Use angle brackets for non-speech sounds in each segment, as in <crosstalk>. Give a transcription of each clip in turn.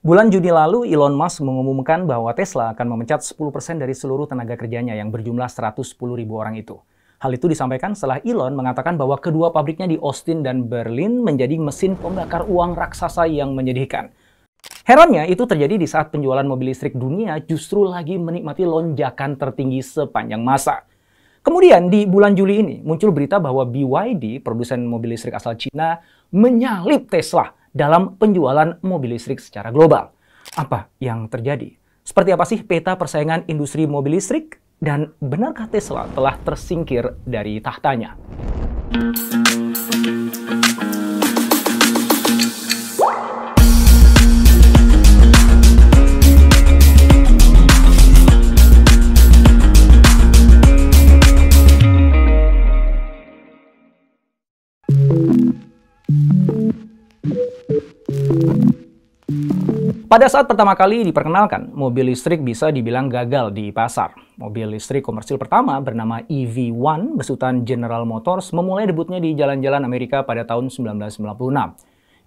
Bulan Juni lalu, Elon Musk mengumumkan bahwa Tesla akan memecat 10% dari seluruh tenaga kerjanya yang berjumlah 110 ribu orang itu. Hal itu disampaikan setelah Elon mengatakan bahwa kedua pabriknya di Austin dan Berlin menjadi mesin pembakar uang raksasa yang menyedihkan. Herannya, itu terjadi di saat penjualan mobil listrik dunia justru lagi menikmati lonjakan tertinggi sepanjang masa. Kemudian di bulan Juli ini muncul berita bahwa BYD, produsen mobil listrik asal Cina, menyalip Tesla dalam penjualan mobil listrik secara global. Apa yang terjadi? Seperti apa sih peta persaingan industri mobil listrik? Dan benarkah Tesla telah tersingkir dari tahtanya? Pada saat pertama kali diperkenalkan, mobil listrik bisa dibilang gagal di pasar. Mobil listrik komersil pertama bernama EV1 besutan General Motors memulai debutnya di jalan-jalan Amerika pada tahun 1996.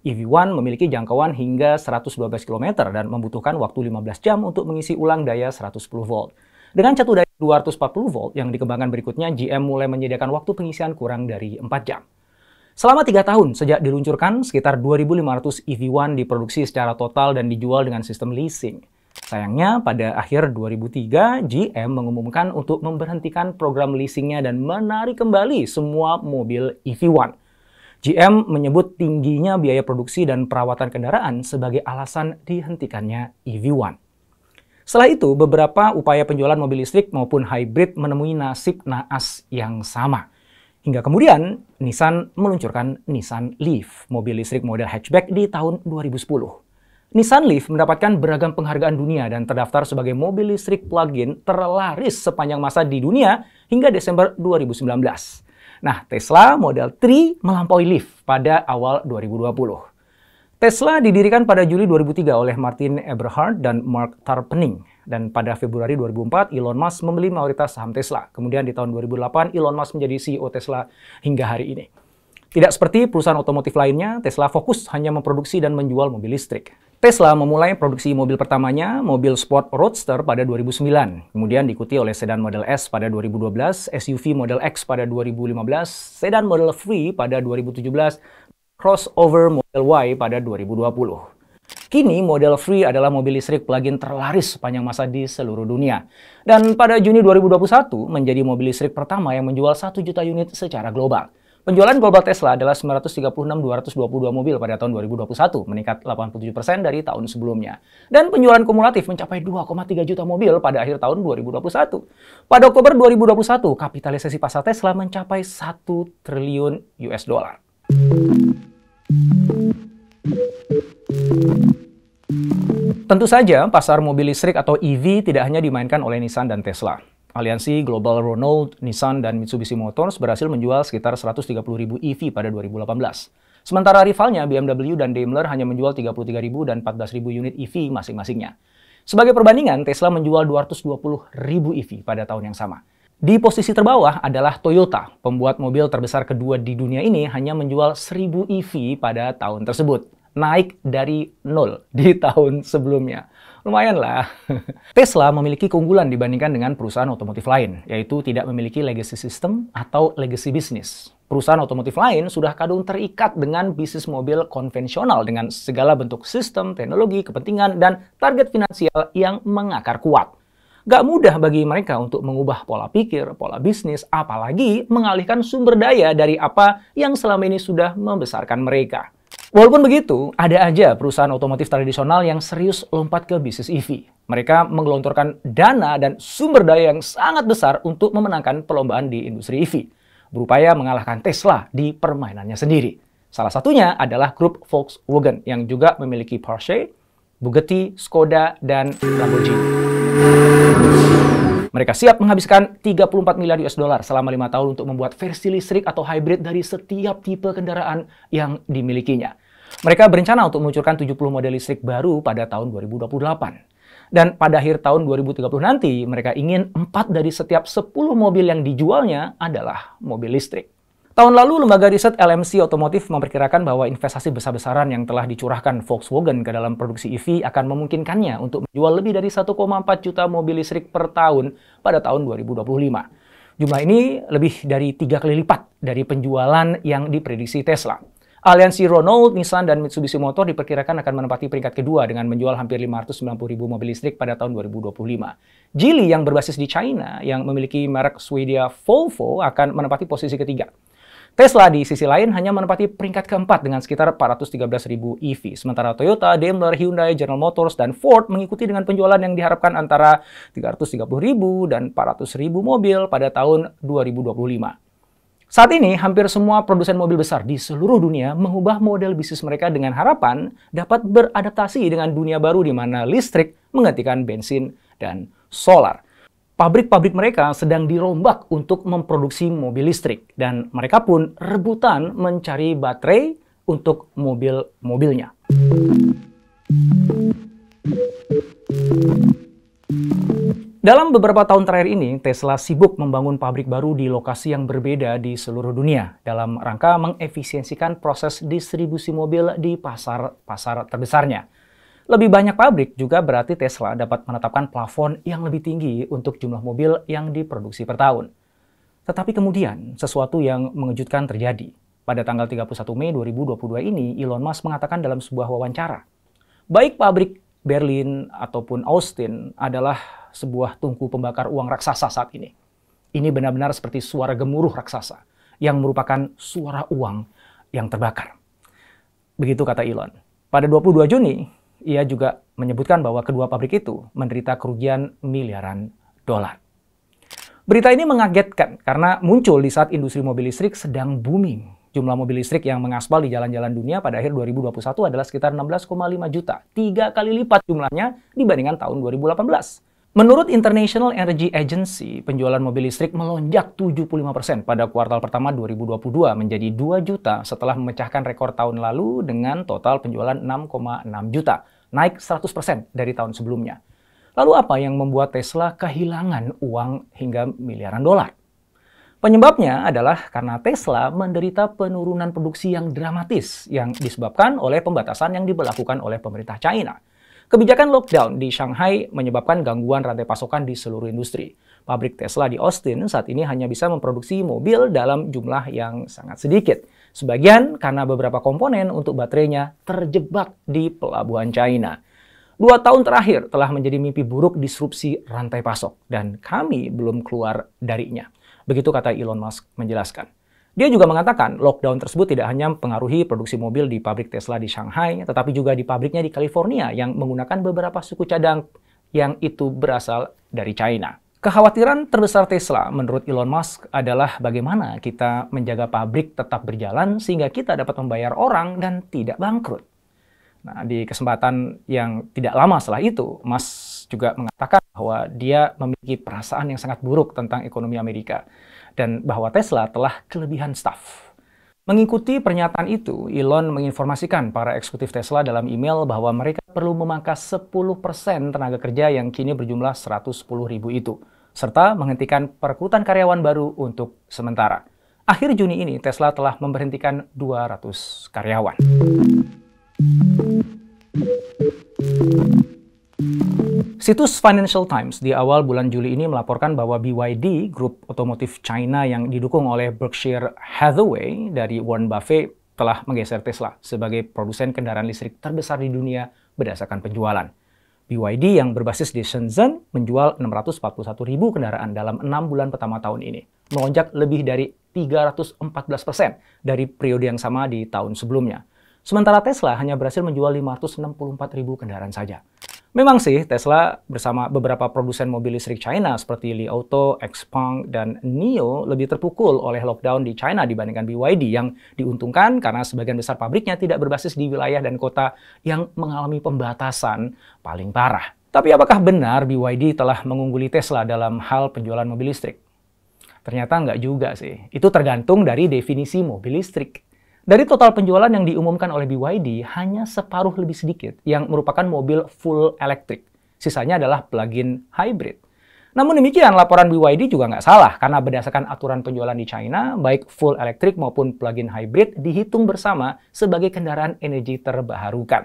EV1 e memiliki jangkauan hingga 112 km dan membutuhkan waktu 15 jam untuk mengisi ulang daya 110 volt. Dengan catu daya 240 volt yang dikembangkan berikutnya, GM mulai menyediakan waktu pengisian kurang dari 4 jam. Selama tiga tahun sejak diluncurkan, sekitar 2.500 EV1 diproduksi secara total dan dijual dengan sistem leasing. Sayangnya, pada akhir 2003, GM mengumumkan untuk memberhentikan program leasingnya dan menarik kembali semua mobil EV1. GM menyebut tingginya biaya produksi dan perawatan kendaraan sebagai alasan dihentikannya EV1. Setelah itu, beberapa upaya penjualan mobil listrik maupun hybrid menemui nasib naas yang sama. Hingga kemudian Nissan meluncurkan Nissan Leaf, mobil listrik model hatchback di tahun 2010. Nissan Leaf mendapatkan beragam penghargaan dunia dan terdaftar sebagai mobil listrik plug-in terlaris sepanjang masa di dunia hingga Desember 2019. Nah, Tesla Model 3 melampaui Leaf pada awal 2020. Tesla didirikan pada Juli 2003 oleh Martin Eberhard dan Mark Tarpening. Dan pada Februari 2004, Elon Musk membeli mayoritas saham Tesla. Kemudian di tahun 2008, Elon Musk menjadi CEO Tesla hingga hari ini. Tidak seperti perusahaan otomotif lainnya, Tesla fokus hanya memproduksi dan menjual mobil listrik. Tesla memulai produksi mobil pertamanya, mobil sport Roadster pada 2009. Kemudian diikuti oleh sedan Model S pada 2012, SUV Model X pada 2015, sedan Model Free pada 2017, crossover Model Y pada 2020. Kini model Free adalah mobil listrik plug-in terlaris sepanjang masa di seluruh dunia. Dan pada Juni 2021 menjadi mobil listrik pertama yang menjual 1 juta unit secara global. Penjualan global Tesla adalah 936.222 mobil pada tahun 2021, meningkat 87% dari tahun sebelumnya. Dan penjualan kumulatif mencapai 2,3 juta mobil pada akhir tahun 2021. Pada Oktober 2021, kapitalisasi pasar Tesla mencapai 1 triliun US dollar. Tentu saja, pasar mobil listrik atau EV tidak hanya dimainkan oleh Nissan dan Tesla. Aliansi Global Renault, Nissan, dan Mitsubishi Motors berhasil menjual sekitar ribu EV pada 2018. Sementara rivalnya BMW dan Daimler hanya menjual ribu dan 14.000 unit EV masing-masingnya. Sebagai perbandingan, Tesla menjual ribu EV pada tahun yang sama. Di posisi terbawah adalah Toyota, pembuat mobil terbesar kedua di dunia ini hanya menjual 1.000 EV pada tahun tersebut naik dari nol <laughs> di tahun sebelumnya. Lumayan lah. <laughs> Tesla memiliki keunggulan dibandingkan dengan perusahaan otomotif lain, yaitu tidak memiliki legacy system atau legacy bisnis. Perusahaan otomotif lain sudah kadung terikat dengan bisnis mobil konvensional dengan segala bentuk sistem, teknologi, kepentingan, dan target finansial yang mengakar kuat. Gak mudah bagi mereka untuk mengubah pola pikir, pola bisnis, apalagi mengalihkan sumber daya dari apa yang selama ini sudah membesarkan mereka. Walaupun begitu, ada aja perusahaan otomotif tradisional yang serius lompat ke bisnis EV. Mereka menggelontorkan dana dan sumber daya yang sangat besar untuk memenangkan perlombaan di industri EV, berupaya mengalahkan Tesla di permainannya sendiri. Salah satunya adalah grup Volkswagen yang juga memiliki Porsche, Bugatti, Skoda, dan Lamborghini. Mereka siap menghabiskan 34 miliar US dollar selama lima tahun untuk membuat versi listrik atau hybrid dari setiap tipe kendaraan yang dimilikinya. Mereka berencana untuk meluncurkan 70 model listrik baru pada tahun 2028. Dan pada akhir tahun 2030 nanti, mereka ingin 4 dari setiap 10 mobil yang dijualnya adalah mobil listrik. Tahun lalu, lembaga riset LMC Otomotif memperkirakan bahwa investasi besar-besaran yang telah dicurahkan Volkswagen ke dalam produksi EV akan memungkinkannya untuk menjual lebih dari 1,4 juta mobil listrik per tahun pada tahun 2025. Jumlah ini lebih dari tiga kali lipat dari penjualan yang diprediksi Tesla. Aliansi Renault, Nissan, dan Mitsubishi Motor diperkirakan akan menempati peringkat kedua dengan menjual hampir 590 ribu mobil listrik pada tahun 2025. Geely yang berbasis di China yang memiliki merek Swedia Volvo akan menempati posisi ketiga. Tesla di sisi lain hanya menempati peringkat keempat dengan sekitar 413 ribu EV. Sementara Toyota, Daimler, Hyundai, General Motors, dan Ford mengikuti dengan penjualan yang diharapkan antara 330 ribu dan 400 ribu mobil pada tahun 2025. Saat ini, hampir semua produsen mobil besar di seluruh dunia mengubah model bisnis mereka dengan harapan dapat beradaptasi dengan dunia baru di mana listrik menggantikan bensin dan solar. Pabrik-pabrik mereka sedang dirombak untuk memproduksi mobil listrik, dan mereka pun rebutan mencari baterai untuk mobil-mobilnya. Dalam beberapa tahun terakhir ini, Tesla sibuk membangun pabrik baru di lokasi yang berbeda di seluruh dunia dalam rangka mengefisiensikan proses distribusi mobil di pasar-pasar terbesarnya. Lebih banyak pabrik juga berarti Tesla dapat menetapkan plafon yang lebih tinggi untuk jumlah mobil yang diproduksi per tahun. Tetapi kemudian, sesuatu yang mengejutkan terjadi. Pada tanggal 31 Mei 2022 ini, Elon Musk mengatakan dalam sebuah wawancara, baik pabrik Berlin ataupun Austin adalah sebuah tungku pembakar uang raksasa saat ini. Ini benar-benar seperti suara gemuruh raksasa yang merupakan suara uang yang terbakar. Begitu kata Elon. Pada 22 Juni, ia juga menyebutkan bahwa kedua pabrik itu menderita kerugian miliaran dolar. Berita ini mengagetkan karena muncul di saat industri mobil listrik sedang booming jumlah mobil listrik yang mengaspal di jalan-jalan dunia pada akhir 2021 adalah sekitar 16,5 juta, tiga kali lipat jumlahnya dibandingkan tahun 2018. Menurut International Energy Agency, penjualan mobil listrik melonjak 75% pada kuartal pertama 2022 menjadi 2 juta setelah memecahkan rekor tahun lalu dengan total penjualan 6,6 juta, naik 100% dari tahun sebelumnya. Lalu apa yang membuat Tesla kehilangan uang hingga miliaran dolar? Penyebabnya adalah karena Tesla menderita penurunan produksi yang dramatis yang disebabkan oleh pembatasan yang diberlakukan oleh pemerintah China. Kebijakan lockdown di Shanghai menyebabkan gangguan rantai pasokan di seluruh industri. Pabrik Tesla di Austin saat ini hanya bisa memproduksi mobil dalam jumlah yang sangat sedikit. Sebagian karena beberapa komponen untuk baterainya terjebak di pelabuhan China. Dua tahun terakhir telah menjadi mimpi buruk disrupsi rantai pasok, dan kami belum keluar darinya. Begitu kata Elon Musk menjelaskan. Dia juga mengatakan lockdown tersebut tidak hanya mempengaruhi produksi mobil di pabrik Tesla di Shanghai, tetapi juga di pabriknya di California yang menggunakan beberapa suku cadang yang itu berasal dari China. Kekhawatiran terbesar Tesla menurut Elon Musk adalah bagaimana kita menjaga pabrik tetap berjalan sehingga kita dapat membayar orang dan tidak bangkrut. Nah, di kesempatan yang tidak lama setelah itu, Musk juga mengatakan bahwa dia memiliki perasaan yang sangat buruk tentang ekonomi Amerika dan bahwa Tesla telah kelebihan staf. Mengikuti pernyataan itu, Elon menginformasikan para eksekutif Tesla dalam email bahwa mereka perlu memangkas 10% tenaga kerja yang kini berjumlah 110 ribu itu, serta menghentikan perekrutan karyawan baru untuk sementara. Akhir Juni ini, Tesla telah memberhentikan 200 karyawan. Situs Financial Times di awal bulan Juli ini melaporkan bahwa BYD, grup otomotif China yang didukung oleh Berkshire Hathaway dari Warren Buffett, telah menggeser Tesla sebagai produsen kendaraan listrik terbesar di dunia berdasarkan penjualan. BYD yang berbasis di Shenzhen menjual 641 ribu kendaraan dalam 6 bulan pertama tahun ini, melonjak lebih dari 314 persen dari periode yang sama di tahun sebelumnya. Sementara Tesla hanya berhasil menjual 564 ribu kendaraan saja. Memang sih, Tesla bersama beberapa produsen mobil listrik China seperti Li Auto, Xpeng, dan NIO lebih terpukul oleh lockdown di China dibandingkan BYD yang diuntungkan karena sebagian besar pabriknya tidak berbasis di wilayah dan kota yang mengalami pembatasan paling parah. Tapi apakah benar BYD telah mengungguli Tesla dalam hal penjualan mobil listrik? Ternyata nggak juga sih. Itu tergantung dari definisi mobil listrik. Dari total penjualan yang diumumkan oleh BYD, hanya separuh lebih sedikit yang merupakan mobil full elektrik. Sisanya adalah plug-in hybrid. Namun demikian, laporan BYD juga nggak salah karena berdasarkan aturan penjualan di China, baik full elektrik maupun plug-in hybrid dihitung bersama sebagai kendaraan energi terbarukan.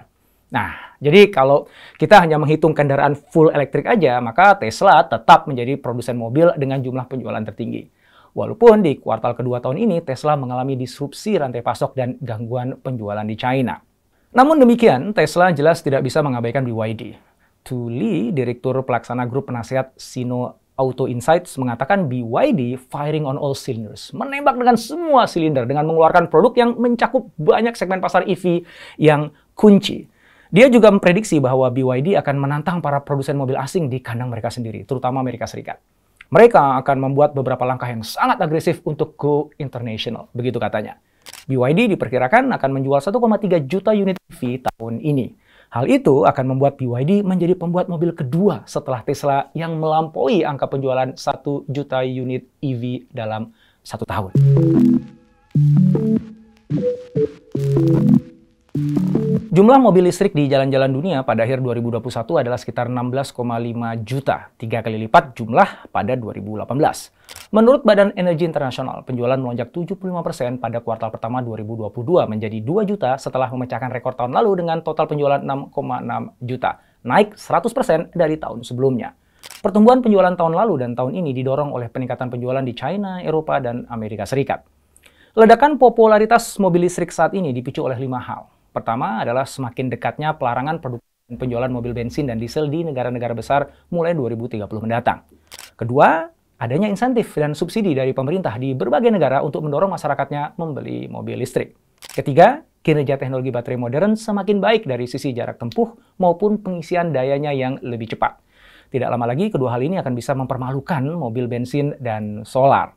Nah, jadi kalau kita hanya menghitung kendaraan full elektrik aja, maka Tesla tetap menjadi produsen mobil dengan jumlah penjualan tertinggi. Walaupun di kuartal kedua tahun ini Tesla mengalami disrupsi rantai pasok dan gangguan penjualan di China. Namun demikian, Tesla jelas tidak bisa mengabaikan BYD. Tu Li, Direktur Pelaksana Grup Penasehat Sino Auto Insights mengatakan BYD firing on all cylinders, menembak dengan semua silinder dengan mengeluarkan produk yang mencakup banyak segmen pasar EV yang kunci. Dia juga memprediksi bahwa BYD akan menantang para produsen mobil asing di kandang mereka sendiri, terutama Amerika Serikat. Mereka akan membuat beberapa langkah yang sangat agresif untuk go international, begitu katanya. BYD diperkirakan akan menjual 1,3 juta unit EV tahun ini. Hal itu akan membuat BYD menjadi pembuat mobil kedua setelah Tesla yang melampaui angka penjualan 1 juta unit EV dalam satu tahun. Jumlah mobil listrik di jalan-jalan dunia pada akhir 2021 adalah sekitar 16,5 juta, tiga kali lipat jumlah pada 2018. Menurut Badan Energi Internasional, penjualan melonjak 75% pada kuartal pertama 2022 menjadi 2 juta setelah memecahkan rekor tahun lalu dengan total penjualan 6,6 juta, naik 100% dari tahun sebelumnya. Pertumbuhan penjualan tahun lalu dan tahun ini didorong oleh peningkatan penjualan di China, Eropa, dan Amerika Serikat. Ledakan popularitas mobil listrik saat ini dipicu oleh lima hal. Pertama adalah semakin dekatnya pelarangan produk penjualan mobil bensin dan diesel di negara-negara besar mulai 2030 mendatang. Kedua, adanya insentif dan subsidi dari pemerintah di berbagai negara untuk mendorong masyarakatnya membeli mobil listrik. Ketiga, kinerja teknologi baterai modern semakin baik dari sisi jarak tempuh maupun pengisian dayanya yang lebih cepat. Tidak lama lagi, kedua hal ini akan bisa mempermalukan mobil bensin dan solar.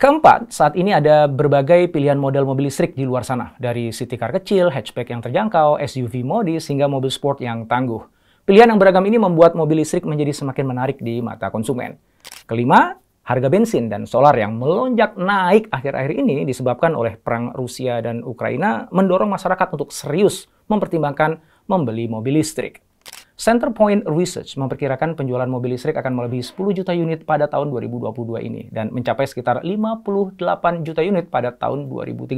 Keempat, saat ini ada berbagai pilihan model mobil listrik di luar sana, dari city car kecil, hatchback yang terjangkau, SUV modis, hingga mobil sport yang tangguh. Pilihan yang beragam ini membuat mobil listrik menjadi semakin menarik di mata konsumen. Kelima, harga bensin dan solar yang melonjak naik akhir-akhir ini disebabkan oleh perang Rusia dan Ukraina mendorong masyarakat untuk serius mempertimbangkan membeli mobil listrik. Centerpoint Research memperkirakan penjualan mobil listrik akan melebihi 10 juta unit pada tahun 2022 ini dan mencapai sekitar 58 juta unit pada tahun 2030.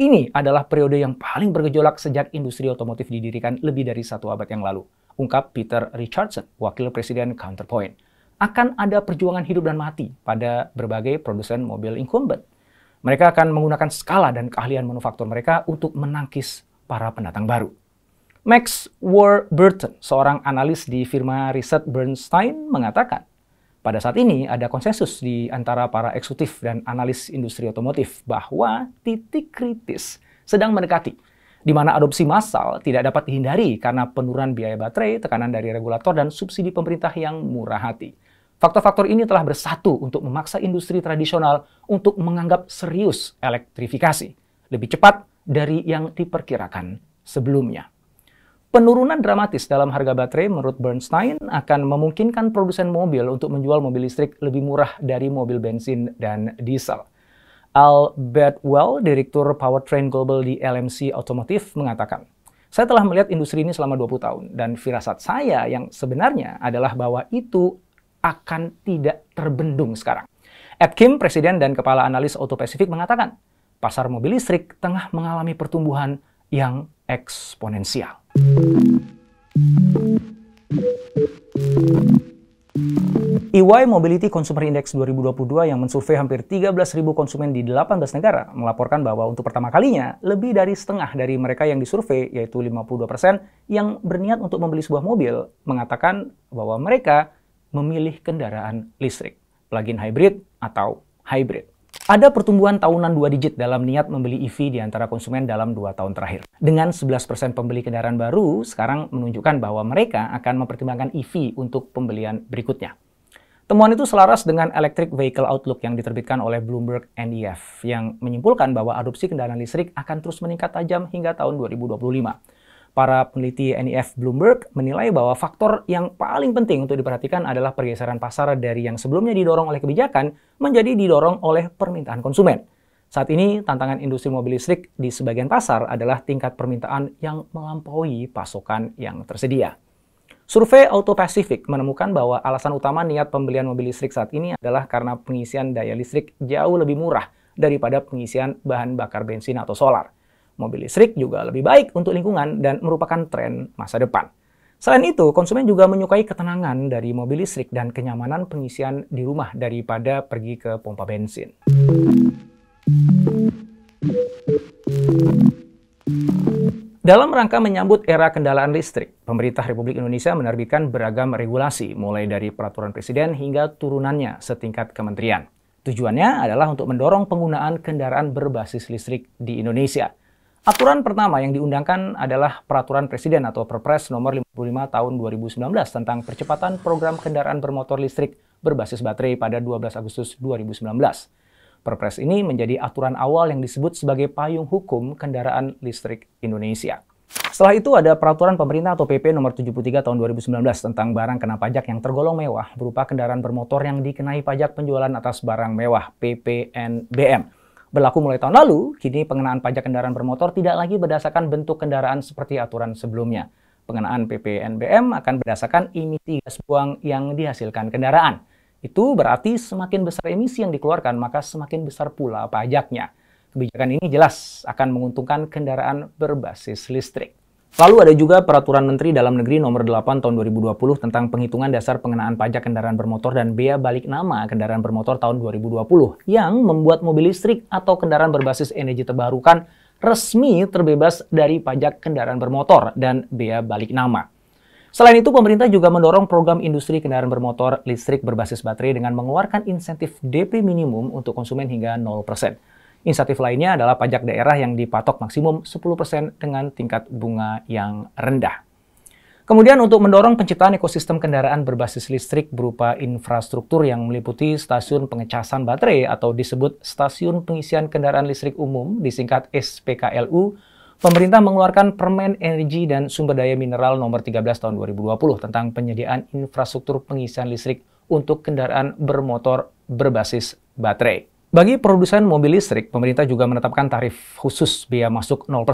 Ini adalah periode yang paling bergejolak sejak industri otomotif didirikan lebih dari satu abad yang lalu, ungkap Peter Richardson, wakil presiden Counterpoint. Akan ada perjuangan hidup dan mati pada berbagai produsen mobil incumbent. Mereka akan menggunakan skala dan keahlian manufaktur mereka untuk menangkis para pendatang baru. Max Warburton, seorang analis di firma riset Bernstein, mengatakan, pada saat ini ada konsensus di antara para eksekutif dan analis industri otomotif bahwa titik kritis sedang mendekati, di mana adopsi massal tidak dapat dihindari karena penurunan biaya baterai, tekanan dari regulator, dan subsidi pemerintah yang murah hati. Faktor-faktor ini telah bersatu untuk memaksa industri tradisional untuk menganggap serius elektrifikasi lebih cepat dari yang diperkirakan sebelumnya. Penurunan dramatis dalam harga baterai menurut Bernstein akan memungkinkan produsen mobil untuk menjual mobil listrik lebih murah dari mobil bensin dan diesel. Albert Well, Direktur Powertrain Global di LMC Automotive, mengatakan, Saya telah melihat industri ini selama 20 tahun, dan firasat saya yang sebenarnya adalah bahwa itu akan tidak terbendung sekarang. Ed Kim, Presiden dan Kepala Analis Auto Pacific, mengatakan, pasar mobil listrik tengah mengalami pertumbuhan yang eksponensial. EY Mobility Consumer Index 2022 yang mensurvei hampir 13.000 konsumen di 18 negara melaporkan bahwa untuk pertama kalinya lebih dari setengah dari mereka yang disurvei yaitu 52% yang berniat untuk membeli sebuah mobil mengatakan bahwa mereka memilih kendaraan listrik, plug-in hybrid atau hybrid. Ada pertumbuhan tahunan dua digit dalam niat membeli EV di antara konsumen dalam dua tahun terakhir. Dengan 11% pembeli kendaraan baru, sekarang menunjukkan bahwa mereka akan mempertimbangkan EV untuk pembelian berikutnya. Temuan itu selaras dengan Electric Vehicle Outlook yang diterbitkan oleh Bloomberg NEF, yang menyimpulkan bahwa adopsi kendaraan listrik akan terus meningkat tajam hingga tahun 2025. Para peneliti NIF e Bloomberg menilai bahwa faktor yang paling penting untuk diperhatikan adalah pergeseran pasar dari yang sebelumnya didorong oleh kebijakan menjadi didorong oleh permintaan konsumen. Saat ini, tantangan industri mobil listrik di sebagian pasar adalah tingkat permintaan yang melampaui pasokan yang tersedia. Survei Auto Pacific menemukan bahwa alasan utama niat pembelian mobil listrik saat ini adalah karena pengisian daya listrik jauh lebih murah daripada pengisian bahan bakar bensin atau solar. Mobil listrik juga lebih baik untuk lingkungan dan merupakan tren masa depan. Selain itu, konsumen juga menyukai ketenangan dari mobil listrik dan kenyamanan pengisian di rumah daripada pergi ke pompa bensin. Dalam rangka menyambut era kendaraan listrik, pemerintah Republik Indonesia menerbitkan beragam regulasi, mulai dari peraturan presiden hingga turunannya setingkat kementerian. Tujuannya adalah untuk mendorong penggunaan kendaraan berbasis listrik di Indonesia. Aturan pertama yang diundangkan adalah Peraturan Presiden atau Perpres nomor 55 tahun 2019 tentang percepatan program kendaraan bermotor listrik berbasis baterai pada 12 Agustus 2019. Perpres ini menjadi aturan awal yang disebut sebagai payung hukum kendaraan listrik Indonesia. Setelah itu ada peraturan pemerintah atau PP nomor 73 tahun 2019 tentang barang kena pajak yang tergolong mewah berupa kendaraan bermotor yang dikenai pajak penjualan atas barang mewah PPNBM. Berlaku mulai tahun lalu, kini pengenaan pajak kendaraan bermotor tidak lagi berdasarkan bentuk kendaraan seperti aturan sebelumnya. Pengenaan PPNBM akan berdasarkan emisi gas buang yang dihasilkan kendaraan. Itu berarti semakin besar emisi yang dikeluarkan, maka semakin besar pula pajaknya. Kebijakan ini jelas akan menguntungkan kendaraan berbasis listrik. Lalu ada juga Peraturan Menteri Dalam Negeri Nomor 8 Tahun 2020 tentang penghitungan dasar pengenaan pajak kendaraan bermotor dan bea balik nama kendaraan bermotor tahun 2020 yang membuat mobil listrik atau kendaraan berbasis energi terbarukan resmi terbebas dari pajak kendaraan bermotor dan bea balik nama. Selain itu, pemerintah juga mendorong program industri kendaraan bermotor listrik berbasis baterai dengan mengeluarkan insentif DP minimum untuk konsumen hingga 0%. Insentif lainnya adalah pajak daerah yang dipatok maksimum 10% dengan tingkat bunga yang rendah. Kemudian untuk mendorong penciptaan ekosistem kendaraan berbasis listrik berupa infrastruktur yang meliputi stasiun pengecasan baterai atau disebut stasiun pengisian kendaraan listrik umum disingkat SPKLU, pemerintah mengeluarkan Permen Energi dan Sumber Daya Mineral nomor 13 tahun 2020 tentang penyediaan infrastruktur pengisian listrik untuk kendaraan bermotor berbasis baterai. Bagi produsen mobil listrik, pemerintah juga menetapkan tarif khusus biaya masuk 0%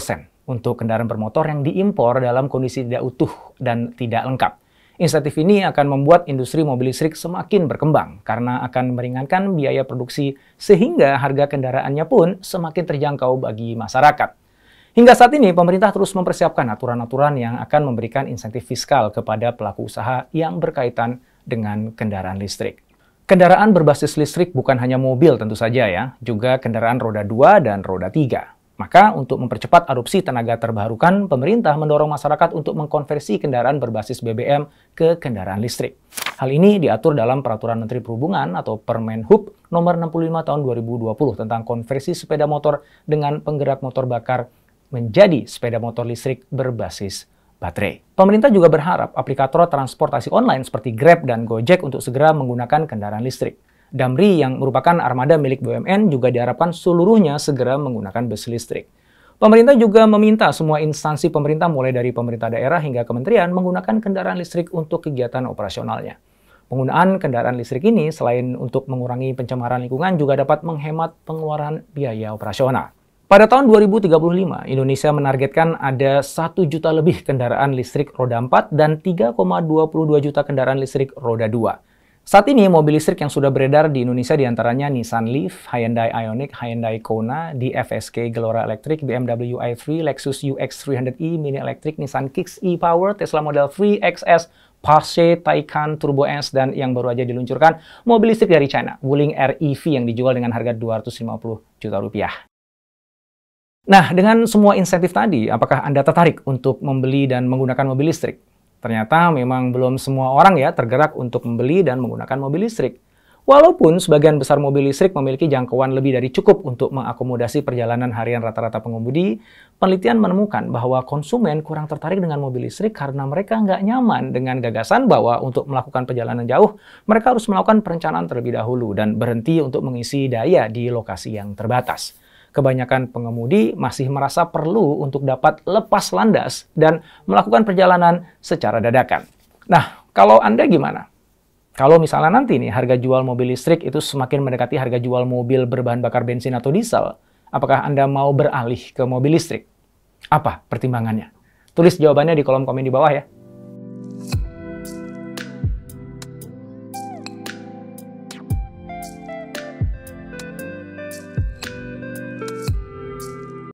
untuk kendaraan bermotor yang diimpor dalam kondisi tidak utuh dan tidak lengkap. Insentif ini akan membuat industri mobil listrik semakin berkembang karena akan meringankan biaya produksi sehingga harga kendaraannya pun semakin terjangkau bagi masyarakat. Hingga saat ini, pemerintah terus mempersiapkan aturan-aturan yang akan memberikan insentif fiskal kepada pelaku usaha yang berkaitan dengan kendaraan listrik. Kendaraan berbasis listrik bukan hanya mobil tentu saja ya, juga kendaraan roda 2 dan roda 3. Maka untuk mempercepat adopsi tenaga terbarukan, pemerintah mendorong masyarakat untuk mengkonversi kendaraan berbasis BBM ke kendaraan listrik. Hal ini diatur dalam Peraturan Menteri Perhubungan atau Permen Hub nomor 65 tahun 2020 tentang konversi sepeda motor dengan penggerak motor bakar menjadi sepeda motor listrik berbasis baterai. Pemerintah juga berharap aplikator transportasi online seperti Grab dan Gojek untuk segera menggunakan kendaraan listrik. Damri yang merupakan armada milik BUMN juga diharapkan seluruhnya segera menggunakan bus listrik. Pemerintah juga meminta semua instansi pemerintah mulai dari pemerintah daerah hingga kementerian menggunakan kendaraan listrik untuk kegiatan operasionalnya. Penggunaan kendaraan listrik ini selain untuk mengurangi pencemaran lingkungan juga dapat menghemat pengeluaran biaya operasional. Pada tahun 2035, Indonesia menargetkan ada 1 juta lebih kendaraan listrik roda 4 dan 3,22 juta kendaraan listrik roda 2. Saat ini, mobil listrik yang sudah beredar di Indonesia diantaranya Nissan Leaf, Hyundai Ioniq, Hyundai Kona, DFSK Gelora Electric, BMW i3, Lexus UX300e, e, Mini Electric, Nissan Kicks e-Power, Tesla Model 3, XS, Porsche Taycan Turbo S dan yang baru aja diluncurkan mobil listrik dari China, Wuling REV yang dijual dengan harga 250 juta rupiah. Nah, dengan semua insentif tadi, apakah Anda tertarik untuk membeli dan menggunakan mobil listrik? Ternyata memang belum semua orang ya tergerak untuk membeli dan menggunakan mobil listrik. Walaupun sebagian besar mobil listrik memiliki jangkauan lebih dari cukup untuk mengakomodasi perjalanan harian rata-rata pengemudi, penelitian menemukan bahwa konsumen kurang tertarik dengan mobil listrik karena mereka nggak nyaman dengan gagasan bahwa untuk melakukan perjalanan jauh, mereka harus melakukan perencanaan terlebih dahulu dan berhenti untuk mengisi daya di lokasi yang terbatas. Kebanyakan pengemudi masih merasa perlu untuk dapat lepas landas dan melakukan perjalanan secara dadakan. Nah, kalau Anda gimana? Kalau misalnya nanti nih harga jual mobil listrik itu semakin mendekati harga jual mobil berbahan bakar bensin atau diesel, apakah Anda mau beralih ke mobil listrik? Apa pertimbangannya? Tulis jawabannya di kolom komen di bawah ya.